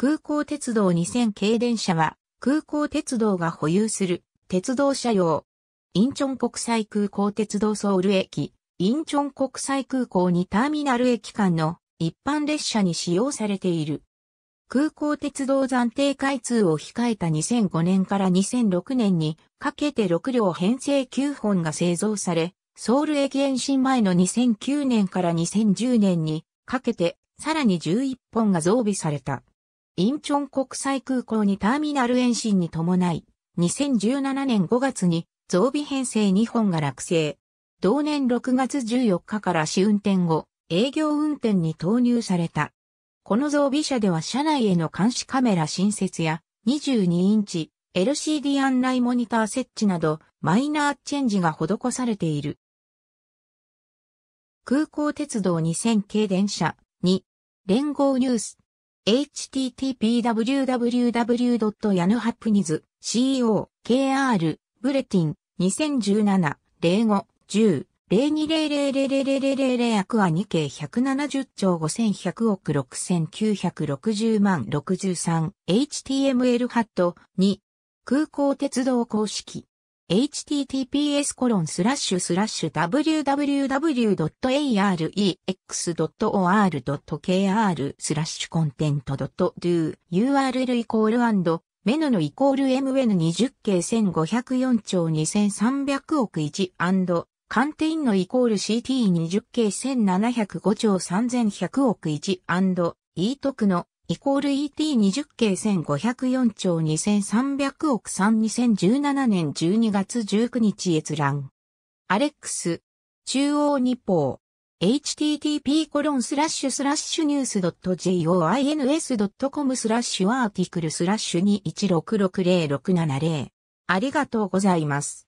空港鉄道2000系電車は、空港鉄道が保有する鉄道車用。インチョン国際空港鉄道ソウル駅、インチョン国際空港にターミナル駅間の一般列車に使用されている。空港鉄道暫定開通を控えた2005年から2006年にかけて6両編成9本が製造され、ソウル駅延伸前の2009年から2010年にかけてさらに11本が増備された。インチョン国際空港にターミナル延伸に伴い、2017年5月に増備編成2本が落成。同年6月14日から試運転後、営業運転に投入された。この増備車では車内への監視カメラ新設や22インチ LCD 案内モニター設置などマイナーチェンジが施されている。空港鉄道2000系電車2連合ニュース h t t p w w w y a n h a p n i z c o k r ブレティン2017 05 10 02000000アクア2計170兆5100億6960万 63HTML ハット2空港鉄道公式 https コロンスラッシュスラッシュ www.arex.or.kr スラッシュコンテント .do url イコールアンドメノのイコール mn20 k 1504兆2300億1アンドカンテインのイコール CT20 k 1705兆3100億1アンド e 徳のイコール ET20 計1504兆2300億32017年12月19日閲覧。アレックス、中央日報。http コロンスラッシュスラッシュニュース .joins.com スラッシュアーティクルスラッシュ2166067 0ありがとうございます。